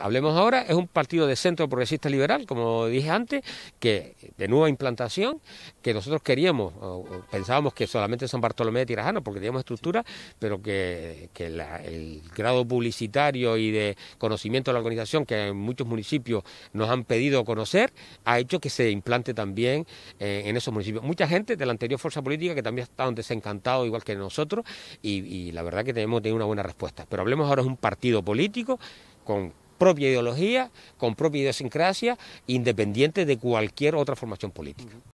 Hablemos ahora, es un partido de centro progresista liberal, como dije antes, que de nueva implantación, que nosotros queríamos, pensábamos que solamente San Bartolomé de Tirajano, porque teníamos estructura, pero que, el grado publicitario y de conocimiento de la organización que en muchos municipios nos han pedido conocer, ha hecho que se implante también eh, en esos municipios. Mucha gente de la anterior fuerza política que también estaban desencantado, igual que nosotros, y, la verdad que tenemos tenido una buena respuesta. Pero hablemos ahora de un partido político con propia ideología, con propia idiosincrasia, independiente de cualquier otra formación política.